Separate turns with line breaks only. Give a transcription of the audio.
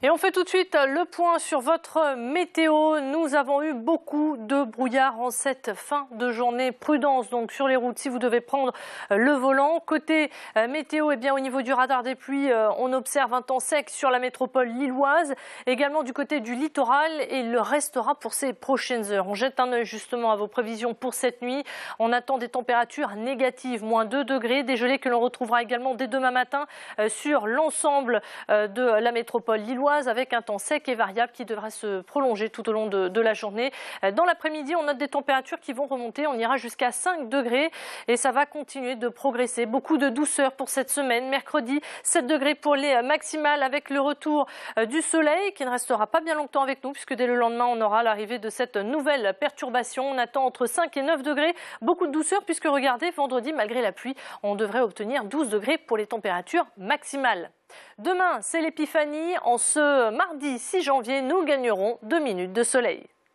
Et on fait tout de suite le point sur votre météo. Nous avons eu beaucoup de brouillard en cette fin de journée. Prudence donc sur les routes si vous devez prendre le volant. Côté euh, météo, eh bien, au niveau du radar des pluies, euh, on observe un temps sec sur la métropole lilloise, également du côté du littoral et il le restera pour ces prochaines heures. On jette un œil justement à vos prévisions pour cette nuit. On attend des températures négatives, moins 2 degrés, des gelées que l'on retrouvera également dès demain matin euh, sur l'ensemble de la métropole lilloise avec un temps sec et variable qui devra se prolonger tout au long de, de la journée. Euh, dans l'après-midi, on note des températures qui vont remonter. On ira jusqu'à 5 degrés et ça va continuer de progresser. Beaucoup de douceur pour cette semaine. Mercredi, 7 degrés pour les euh, maximales avec le retour euh, du soleil qui ne restera pas bien longtemps avec nous puisque dès le lendemain, on aura l'arrivée de cette nouvelle perturbation. On attend entre 5 et 9 degrés. Beaucoup de douceur puisque regardez, vendredi, malgré la pluie, on devrait obtenir 12 degrés pour les températures maximales. Demain, c'est l'épiphanie. En ce mardi 6 janvier, nous gagnerons deux minutes de soleil.